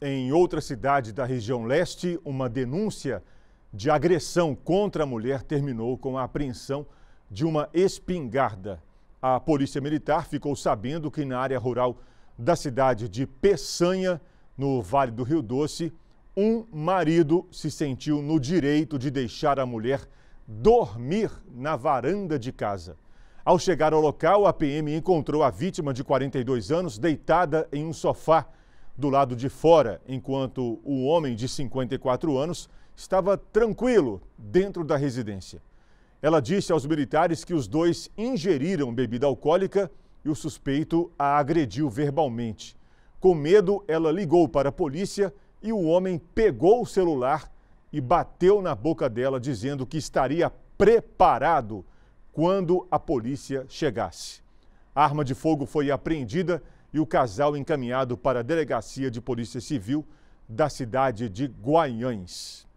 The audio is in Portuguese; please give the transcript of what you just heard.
Em outra cidade da região leste, uma denúncia de agressão contra a mulher terminou com a apreensão de uma espingarda. A polícia militar ficou sabendo que na área rural da cidade de Peçanha, no Vale do Rio Doce, um marido se sentiu no direito de deixar a mulher dormir na varanda de casa. Ao chegar ao local, a PM encontrou a vítima de 42 anos deitada em um sofá do lado de fora, enquanto o homem de 54 anos estava tranquilo dentro da residência. Ela disse aos militares que os dois ingeriram bebida alcoólica e o suspeito a agrediu verbalmente. Com medo, ela ligou para a polícia e o homem pegou o celular e bateu na boca dela, dizendo que estaria preparado quando a polícia chegasse. A arma de fogo foi apreendida e o casal encaminhado para a Delegacia de Polícia Civil da cidade de Guaiães.